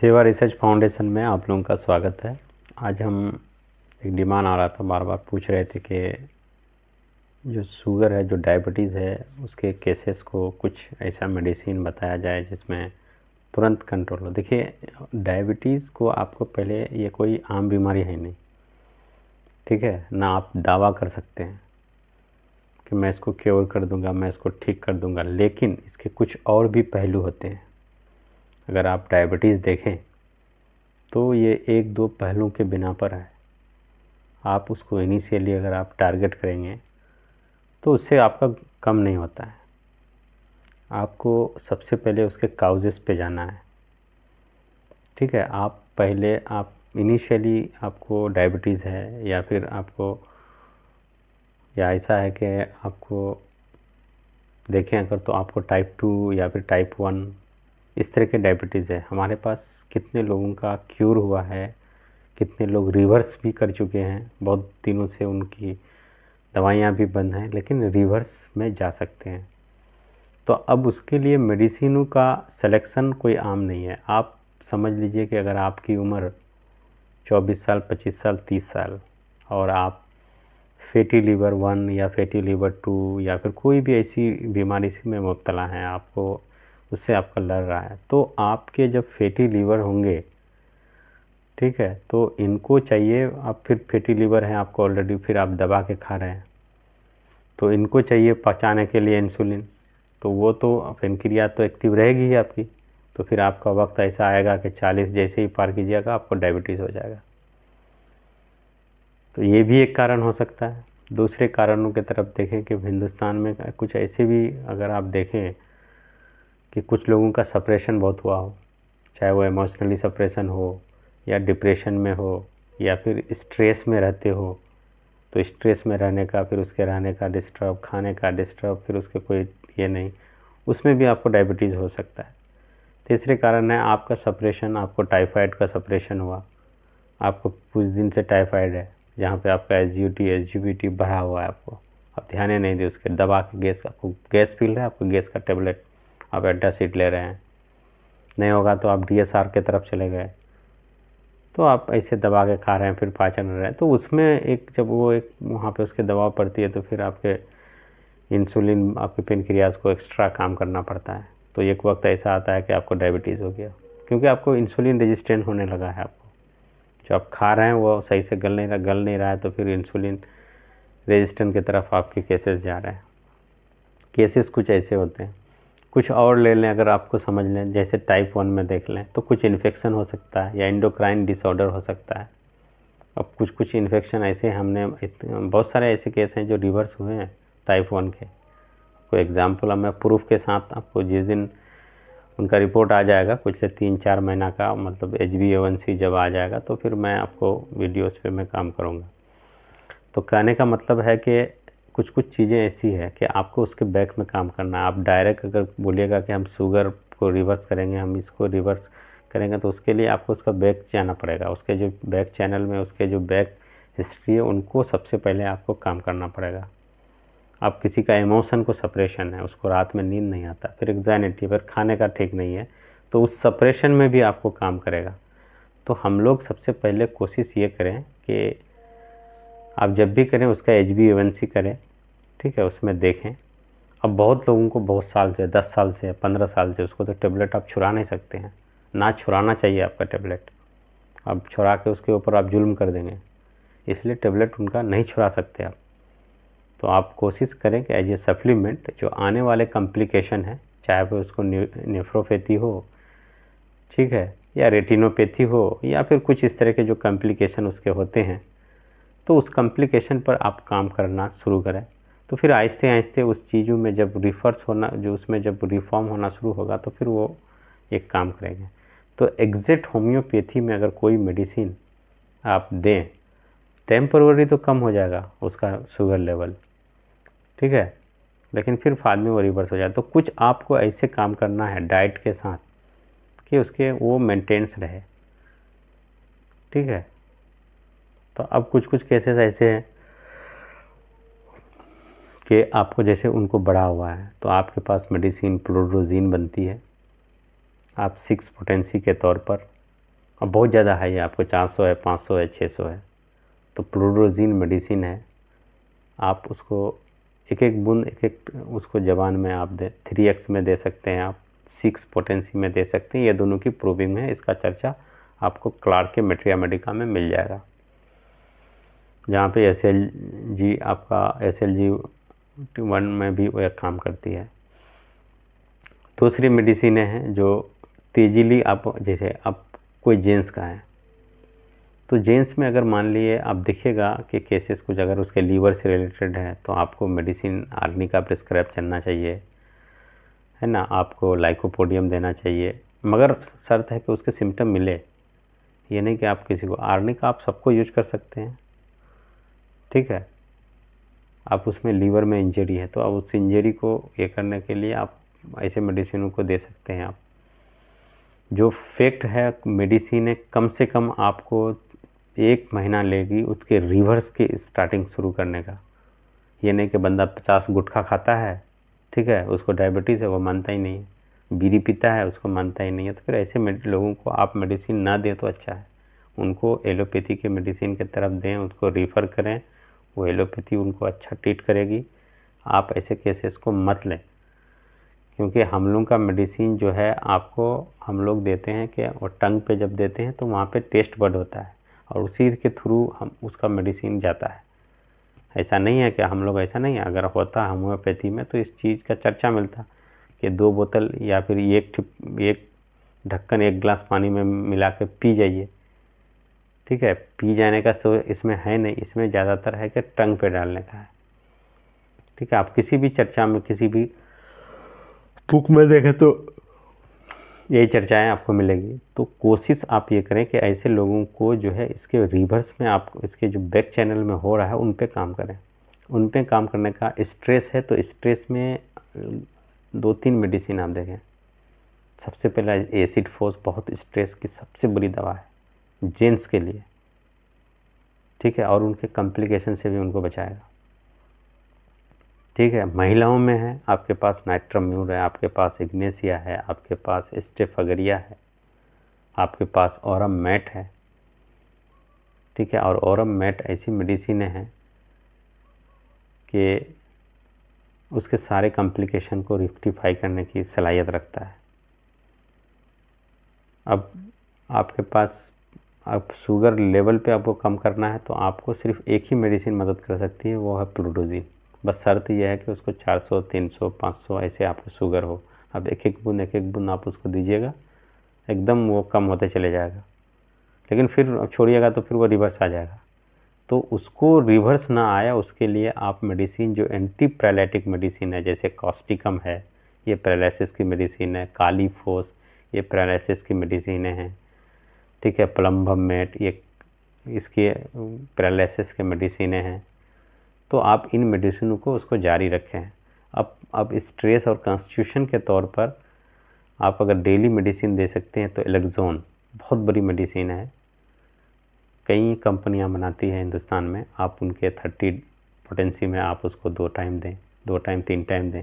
सेवा research foundation में आप लोगों का स्वागत है आज हम एक डिमांड आ रहा था बार बार पूछ रहे थे कि जो शुगर है जो डायबिटीज़ है उसके केसेस को कुछ ऐसा मेडिसिन बताया जाए जिसमें तुरंत कंट्रोल हो देखिए डायबिटीज़ को आपको पहले ये कोई आम बीमारी है नहीं ठीक है ना आप दावा कर सकते हैं कि मैं इसको क्योर कर दूंगा मैं इसको ठीक कर दूंगा लेकिन इसके कुछ और भी पहलू होते हैं अगर आप डायबिटीज़ देखें तो ये एक दो पहलों के बिना पर है आप उसको इनिशियली अगर आप टारगेट करेंगे तो उससे आपका कम नहीं होता है आपको सबसे पहले उसके काउजेस पे जाना है ठीक है आप पहले आप इनिशियली आपको डायबिटीज़ है या फिर आपको या ऐसा है कि आपको देखें अगर तो आपको टाइप टू या फिर टाइप वन इस तरह के डायबिटीज़ है हमारे पास कितने लोगों का क्यूर हुआ है कितने लोग रिवर्स भी कर चुके हैं बहुत दिनों से उनकी दवाइयाँ भी बंद हैं लेकिन रिवर्स में जा सकते हैं तो अब उसके लिए मेडिसिनों का सिलेक्शन कोई आम नहीं है आप समझ लीजिए कि अगर आपकी उम्र 24 साल 25 साल 30 साल और आप फैटी लीवर वन या फैटी लीवर टू या फिर कोई भी ऐसी बीमारी में मुबतला हैं आपको उससे आपका लड़ रहा है तो आपके जब फैटी लीवर होंगे ठीक है तो इनको चाहिए आप फिर फैटी लीवर हैं आपको ऑलरेडी फिर आप दबा के खा रहे हैं तो इनको चाहिए पचाने के लिए इंसुलिन तो वो तो फिनक्रिया तो एक्टिव रहेगी ही आपकी तो फिर आपका वक्त ऐसा आएगा कि 40 जैसे ही पार कीजिएगा आपको डायबिटीज़ हो जाएगा तो ये भी एक कारण हो सकता है दूसरे कारणों की तरफ देखें कि हिंदुस्तान में कुछ ऐसे भी अगर आप देखें कि कुछ लोगों का सप्रेशन बहुत हुआ हो चाहे वो इमोशनली सप्रेशन हो या डिप्रेशन में हो या फिर स्ट्रेस में रहते हो तो स्ट्रेस में रहने का फिर उसके रहने का डिस्टर्ब खाने का डिस्टर्ब फिर उसके कोई ये नहीं उसमें भी आपको डायबिटीज़ हो सकता है तीसरे कारण है आपका सप्रेशन आपको टाइफाइड का सप्रेशन हुआ आपको कुछ दिन से टाइफाइड है जहाँ पे आपका S U T S G T बढ़ा हुआ है आपको आप ध्यान ही नहीं दें उसके दबा के गैस आपको गैस फील है आपको गैस का टेबलेट आप एड्रेस सीट ले रहे हैं नहीं होगा तो आप डी के तरफ चले गए तो आप ऐसे दबा के खा रहे हैं फिर पाचन रहे हैं तो उसमें एक जब वो एक वहाँ पे उसके दबाव पड़ती है तो फिर आपके इंसुलिन आपके पेनक्रियाज को एक्स्ट्रा काम करना पड़ता है तो एक वक्त ऐसा आता है कि आपको डायबिटीज़ हो गया क्योंकि आपको इंसुलिन रेजिस्टेंट होने लगा है आपको जो आप खा रहे हैं वो सही से गल नहीं रहा गल नहीं रहा है तो फिर इंसुलिन रजिस्टेंट की तरफ आपके केसेस जा रहे हैं केसेस कुछ ऐसे होते हैं कुछ और ले लें अगर आपको समझ लें जैसे टाइप वन में देख लें तो कुछ इन्फेक्शन हो सकता है या इंडोक्राइन डिसऑर्डर हो सकता है अब कुछ कुछ इन्फेक्शन ऐसे हमने बहुत सारे ऐसे केस हैं जो रिवर्स हुए हैं टाइप वन के कोई एग्ज़ाम्पल अब मैं प्रूफ के साथ आपको जिस दिन उनका रिपोर्ट आ जाएगा पिछले तीन चार महीना का मतलब एच बी जब आ जाएगा तो फिर मैं आपको वीडियोज़ पर मैं काम करूँगा तो कहने का मतलब है कि कुछ कुछ चीज़ें ऐसी हैं कि आपको उसके बैक में काम करना है आप डायरेक्ट अगर बोलिएगा कि हम शुगर को रिवर्स करेंगे हम इसको रिवर्स करेंगे तो उसके लिए आपको उसका बैक जाना पड़ेगा उसके जो बैक चैनल में उसके जो बैक हिस्ट्री है उनको सबसे पहले आपको काम करना पड़ेगा आप किसी का इमोशन को सपरेशन है उसको रात में नींद नहीं आता फिर एग्जाइनिटी फिर खाने का ठीक नहीं है तो उस सपरेशन में भी आपको काम करेगा तो हम लोग सबसे पहले कोशिश ये करें कि आप जब भी करें उसका एच बी करें ठीक है उसमें देखें अब बहुत लोगों को बहुत साल से दस साल से पंद्रह साल से उसको तो टेबलेट आप छुड़ा नहीं सकते हैं ना छुड़ाना चाहिए आपका टेबलेट अब छुरा के उसके ऊपर आप जुल्म कर देंगे इसलिए टेबलेट उनका नहीं छुरा सकते आप तो आप कोशिश करें कि एज ए सप्लीमेंट जो आने वाले कॉम्प्लिकेशन है चाहे वो उसको नेफ्रोपैथी हो ठीक है या रेटिनोपैथी हो या फिर कुछ इस तरह के जो कॉम्प्लिकेशन उसके होते हैं तो उस कॉम्प्लिकेशन पर आप काम करना शुरू करें तो फिर आहिस्ते आहिस्ते उस चीज़ों में जब रिफर्स होना जो उसमें जब रिफॉर्म होना शुरू होगा तो फिर वो एक काम करेंगे तो एग्जैक्ट होम्योपैथी में अगर कोई मेडिसिन आप दें टेम्पररी तो कम हो जाएगा उसका शुगर लेवल ठीक है लेकिन फिर फाद में वो रिवर्स हो जाए तो कुछ आपको ऐसे काम करना है डाइट के साथ कि उसके वो मेंटेन्स रहे ठीक है तो अब कुछ कुछ केसेस ऐसे हैं कि आपको जैसे उनको बढ़ा हुआ है तो आपके पास मेडिसिन प्लोड्रोजीन बनती है आप सिक्स पोटेंसी के तौर पर और बहुत ज़्यादा हाई है आपको चार सौ है पाँच सौ है छः सौ है तो प्लोड्रोजीन मेडिसिन है आप उसको एक एक बूंद एक एक उसको जवान में आप दे थ्री एक्स में दे सकते हैं आप सिक्स पोटेंसी में दे सकते हैं ये दोनों की प्रूविंग है इसका चर्चा आपको क्लार्क के मेट्रिया मेडिका में मिल जाएगा जहाँ पे एस एल जी आपका एस एल जी वन में भी वह काम करती है दूसरी मेडिसिन है जो तेजीली आप जैसे आप कोई जेंस का है तो जेंस में अगर मान लिए आप देखिएगा कि केसेस कुछ अगर उसके लीवर से रिलेटेड है तो आपको मेडिसिन आर्नी का प्रिस्क्राइब करना चाहिए है ना आपको लाइकोपोडियम देना चाहिए मगर शर्त है कि उसके सिम्टम मिले ये नहीं कि आप किसी को आर्निक आप सबको यूज कर सकते हैं ठीक है आप उसमें लीवर में इंजरी है तो आप उस इंजरी को ये करने के लिए आप ऐसे मेडिसिनों को दे सकते हैं आप जो फेक्ट है मेडिसिन है कम से कम आपको एक महीना लेगी उसके रिवर्स की स्टार्टिंग शुरू करने का ये नहीं कि बंदा पचास गुटखा खाता है ठीक है उसको डायबिटीज़ है वो मानता ही नहीं है बीड़ी पीता है उसको मानता ही नहीं है तो फिर ऐसे लोगों को आप मेडिसिन ना दें तो अच्छा है उनको एलोपैथी के मेडिसिन के तरफ दें उसको रिफ़र करें वो एलोपैथी उनको अच्छा ट्रीट करेगी आप ऐसे केसेस को मत लें क्योंकि हम लोग का मेडिसिन जो है आपको हम लोग देते हैं कि और टंग पे जब देते हैं तो वहाँ पे टेस्ट बड होता है और उसी के थ्रू हम उसका मेडिसिन जाता है ऐसा नहीं है कि हम लोग ऐसा नहीं है अगर होता होम्योपैथी में तो इस चीज़ का चर्चा मिलता कि दो बोतल या फिर एक एक ढक्कन एक गिलास पानी में मिला पी जाइए ठीक है पी जाने का सो इसमें है नहीं इसमें ज़्यादातर है कि टंग पे डालने का है ठीक है आप किसी भी चर्चा में किसी भी बुक में देखें तो यही चर्चाएं आपको मिलेंगी तो कोशिश आप ये करें कि ऐसे लोगों को जो है इसके रिवर्स में आप इसके जो बैक चैनल में हो रहा है उन पर काम करें उन पर काम करने का स्ट्रेस है तो स्ट्रेस में दो तीन मेडिसिन आप देखें सबसे पहला एसिड फोर्स बहुत स्ट्रेस की सबसे बुरी दवा है जेंट्स के लिए ठीक है और उनके कॉम्प्लिकेशन से भी उनको बचाएगा ठीक है महिलाओं में है आपके पास नाइट्रम्यूर है आपके पास इग्नेसिया है आपके पास स्टेफगरिया है आपके पास औरम मैट है ठीक है और औरम मैट ऐसी मेडिसिन है कि उसके सारे कॉम्प्लिकेशन को रिफ्टिफाई करने की सलाहियत रखता है अब आपके पास अब शुगर लेवल पे आपको कम करना है तो आपको सिर्फ एक ही मेडिसिन मदद कर सकती है वो है प्लूडोजिन बस शर्त यह है कि उसको 400, 300, 500 ऐसे आपको शुगर हो अब एक एक बुंद एक एक बुंद आप उसको दीजिएगा एकदम वो कम होते चले जाएगा लेकिन फिर छोड़िएगा तो फिर वो रिवर्स आ जाएगा तो उसको रिवर्स ना आया उसके लिए आप मेडिसिन जो एंटी पैरालिटिक मेडिसिन है जैसे कॉस्टिकम है ये पैरालिसिस की मेडिसिन है काली फोस ये पैरालिसिस की मेडिसिनें हैं ठीक है प्लम्बम मेट ये इसकी पैरालिसिस के मेडिसिन हैं तो आप इन मेडिसिनों को उसको जारी रखें अब अब स्ट्रेस और कॉन्स्टिट्यूशन के तौर पर आप अगर डेली मेडिसिन दे सकते हैं तो एलेक्जोन बहुत बड़ी मेडिसिन है कई कंपनियां बनाती हैं हिंदुस्तान में आप उनके थर्टी पोटेंसी में आप उसको दो टाइम दें दो टाइम तीन टाइम दें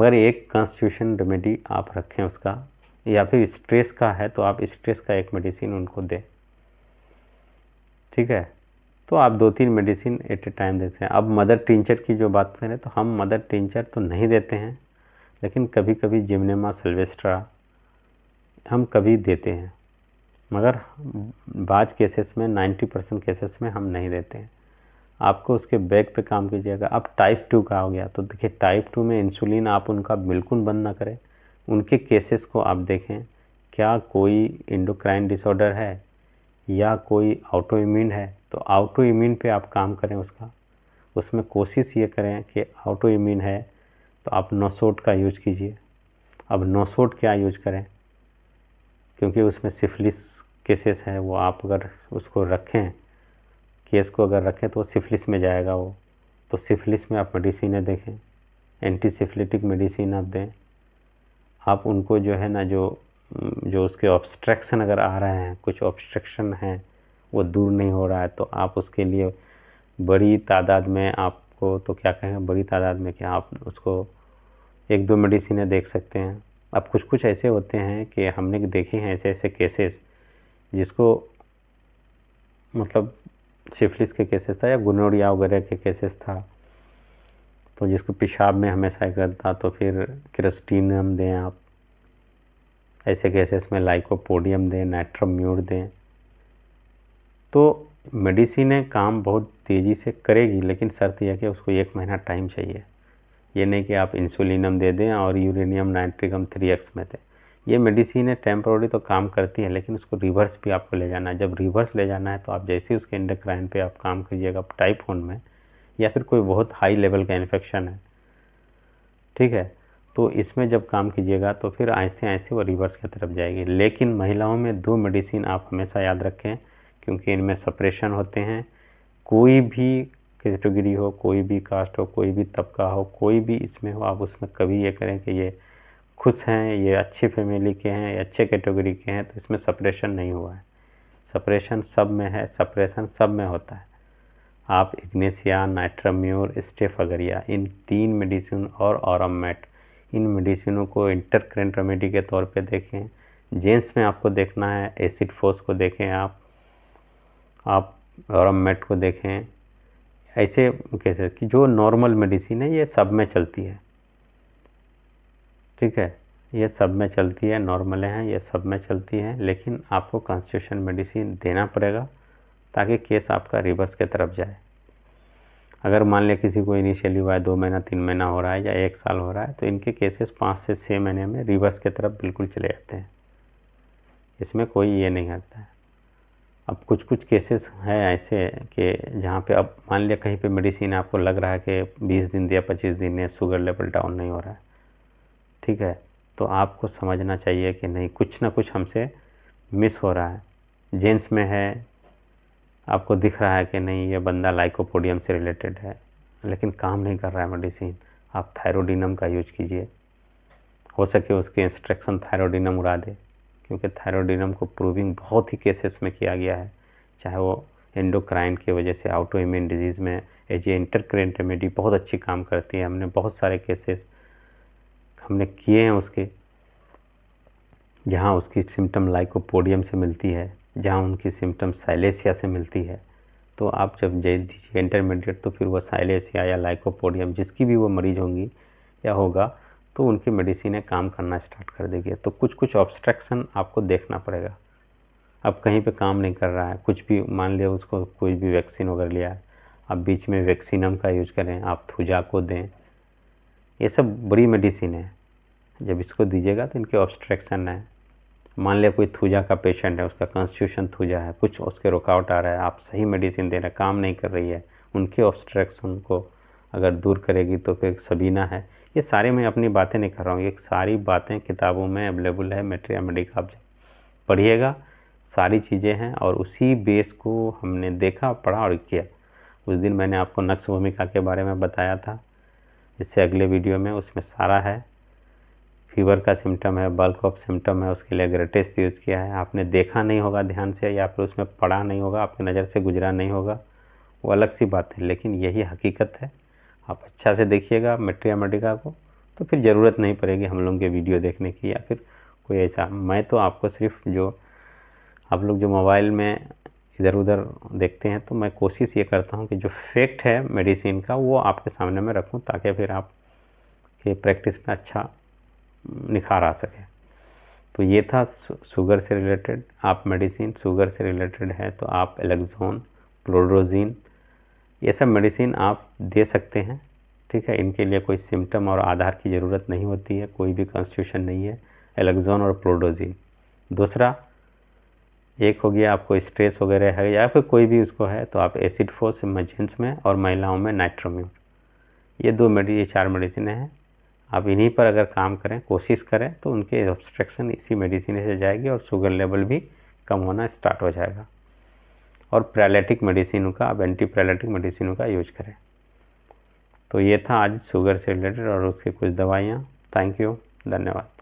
मगर एक कॉन्स्टिट्यूशन रेमेडी आप रखें उसका या फिर स्ट्रेस का है तो आप स्ट्रेस का एक मेडिसिन उनको दें ठीक है तो आप दो तीन मेडिसिन एट ए टाइम देते हैं अब मदर टिंचर की जो बात करें तो हम मदर टिंचर तो नहीं देते हैं लेकिन कभी कभी जिमनेमा सल्वेस्ट्रा हम कभी देते हैं मगर बाज केसेस में 90 परसेंट केसेस में हम नहीं देते हैं आपको उसके बैक पे काम कीजिएगा अब टाइप टू का हो गया तो देखिए टाइप टू में इंसुलिन आप उनका बिल्कुल बंद ना करें उनके केसेस को आप देखें क्या कोई इंडोक्राइन डिसऑर्डर है या कोई ऑटो इम्यून है तो ऑटो इम्यून पर आप काम करें उसका उसमें कोशिश ये करें कि ऑटो इम्यून है तो आप नोसोट का यूज कीजिए अब नोसोट क्या यूज करें क्योंकि उसमें सिफिलिस केसेस हैं वो आप अगर उसको रखें केस को अगर रखें तो वो सिफिलिस में जाएगा वो तो सिफिलिस में आप मेडिसिन देखें एंटी सिफिलिटिक मेडिसिन आप दें आप उनको जो है ना जो जो उसके ऑब्स्ट्रक्शन अगर आ रहे हैं कुछ ऑब्स्ट्रक्शन हैं वो दूर नहीं हो रहा है तो आप उसके लिए बड़ी तादाद में आपको तो क्या कहें बड़ी तादाद में कि आप उसको एक दो मेडिसिनें देख सकते हैं अब कुछ कुछ ऐसे होते हैं कि हमने देखे हैं ऐसे ऐसे केसेस जिसको मतलब सिफलिस के केसेस था या गुनोरिया वगैरह के केसेस था तो जिसको पेशाब में हमेशा करता तो फिर क्रिस्टीनियम दें आप ऐसे केसेस में लाइकोपोडियम दें नाइट्राम्यूर दें तो मेडिसिन काम बहुत तेज़ी से करेगी लेकिन शर्त यह कि उसको एक महीना टाइम चाहिए ये नहीं कि आप इंसुलिनम दे दें और यूरेनियम नाइट्रिकम थ्री एक्स में दें ये मेडिसिन है टेम्प्रोरी तो काम करती है लेकिन उसको रिवर्स भी आपको ले जाना है जब रिवर्स ले जाना है तो आप जैसे ही उसके इंडक्राइन पे आप काम कीजिएगा टाइप वन में या फिर कोई बहुत हाई लेवल का इन्फेक्शन है ठीक है तो इसमें जब काम कीजिएगा तो फिर आहिस्ते आहिस्ते वो रिवर्स की तरफ जाएगी लेकिन महिलाओं में दो मेडिसिन आप हमेशा याद रखें क्योंकि इनमें सप्रेशन होते हैं कोई भी कैटेगरी हो कोई भी कास्ट हो कोई भी तबका हो कोई भी इसमें हो आप उसमें कभी ये करें कि ये खुश हैं ये अच्छी फैमिली के हैं ये अच्छे कैटेगरी के हैं तो इसमें सप्रेशन नहीं हुआ है सप्रेशन सब में है सप्रेशन सब में होता है आप इग्नेशिया नाइट्राम्योर स्टेफगरिया इन तीन मेडिसिन और औरमेट इन मेडिसिनों को इंटरक्रेंट रेमेडी के तौर पे देखें जेंस में आपको देखना है एसिड फोस को देखें आप आप औरमेट को देखें ऐसे कैसे कि जो नॉर्मल मेडिसिन है ये सब में चलती है ठीक है ये सब में चलती है नॉर्मल हैं ये सब में चलती हैं लेकिन आपको कॉन्स्टिट्यूशन मेडिसिन देना पड़ेगा ताकि केस आपका रिवर्स के तरफ जाए अगर मान लिया किसी को इनिशियली हुआ है दो महीना तीन महीना हो रहा है या एक साल हो रहा है तो इनके केसेस पाँच से छः महीने में रिवर्स के तरफ बिल्कुल चले जाते हैं इसमें कोई ये नहीं करता है अब कुछ कुछ केसेस हैं ऐसे कि जहाँ पे अब मान लिया कहीं पे मेडिसिन आपको लग रहा है कि बीस दिन या पच्चीस दिन या शुगर लेवल डाउन नहीं हो रहा है ठीक है तो आपको समझना चाहिए कि नहीं कुछ ना कुछ हमसे मिस हो रहा है जेंट्स में है आपको दिख रहा है कि नहीं ये बंदा लाइकोपोडियम से रिलेटेड है लेकिन काम नहीं कर रहा है मेडिसिन आप थायरोडिनम का यूज कीजिए हो सके उसके इंस्ट्रक्शन थायरोडिनम उड़ा दे क्योंकि थायरोडिनम को प्रूविंग बहुत ही केसेस में किया गया है चाहे वो एंडोक्राइन की वजह से आउटो इम्यून डिजीज़ में एज ए इंटरक्रेन रेमेडी बहुत अच्छी काम करती है हमने बहुत सारे केसेस हमने किए हैं उसके जहाँ उसकी सिम्टम लाइकोपोडियम से मिलती है जहाँ उनकी सिम्टम साइलेसिया से मिलती है तो आप जब जय दीजिए इंटरमीडिएट तो फिर वह साइलेसिया या लाइकोपोडियम जिसकी भी वो मरीज होंगी या होगा तो उनकी मेडिसिनें काम करना स्टार्ट कर देगी तो कुछ कुछ ऑब्स्ट्रक्शन आपको देखना पड़ेगा अब कहीं पे काम नहीं कर रहा है कुछ भी मान लिया उसको कोई भी वैक्सीन वगैरह लिया है आप बीच में वैक्सीनम का यूज करें आप थुजा को दें ये सब बड़ी मेडिसिन है जब इसको दीजिएगा तो इनके ऑब्स्ट्रक्शन है मान लिया कोई थूजा का पेशेंट है उसका कॉन्स्टिट्यूशन थूजा है कुछ उसके रुकावट आ रहा है आप सही मेडिसिन दे रहे हैं काम नहीं कर रही है उनके ऑब्स्ट्रक्शन को अगर दूर करेगी तो फिर सबीना है ये सारे मैं अपनी बातें नहीं कर रहा हूँ ये सारी बातें किताबों में अवेलेबल है मेटेरिया मेडिका आप पढ़िएगा सारी चीज़ें हैं और उसी बेस को हमने देखा पढ़ा और किया उस दिन मैंने आपको नक्श भूमिका के बारे में बताया था इससे अगले वीडियो में उसमें सारा है फीवर का सिम्टम है बल्क ऑफ सिम्टम है उसके लिए ग्रेटेस्ट यूज़ किया है आपने देखा नहीं होगा ध्यान से या फिर उसमें पढ़ा नहीं होगा आपकी नज़र से गुजरा नहीं होगा वो अलग सी बात है लेकिन यही हकीकत है आप अच्छा से देखिएगा मेट्रिया मेडिका को तो फिर ज़रूरत नहीं पड़ेगी हम लोग के वीडियो देखने की या फिर कोई ऐसा मैं तो आपको सिर्फ जो आप लोग जो मोबाइल में इधर उधर देखते हैं तो मैं कोशिश ये करता हूँ कि जो फैक्ट है मेडिसिन का वो आपके सामने में रखूँ ताकि फिर आप के प्रैक्टिस में अच्छा निखार आ सके तो ये था शुगर से रिलेटेड आप मेडिसिन शुगर से रिलेटेड है तो आप एलेक्जोन क्लोड्रोजीन ये सब मेडिसिन आप दे सकते हैं ठीक है इनके लिए कोई सिम्टम और आधार की ज़रूरत नहीं होती है कोई भी कॉन्स्टिट्यूशन नहीं है एलेक्जोन और प्लोडोजीन दूसरा एक हो गया आपको स्ट्रेस वगैरह है या फिर कोई भी उसको है तो आप एसिड फोर्स जेंट्स में और महिलाओं में नाइट्रोम्यूट ये दो मेडि ये चार मेडिसिन हैं आप इन्हीं पर अगर काम करें कोशिश करें तो उनके ऑब्स्ट्रक्शन इसी मेडिसिन से जाएगी और शुगर लेवल भी कम होना स्टार्ट हो जाएगा और प्रायलेटिक मेडिसिनों का आप एंटी प्रायलेटिक मेडिसिनों का यूज करें तो ये था आज शुगर से रिलेटेड और उसकी कुछ दवाइयाँ थैंक यू धन्यवाद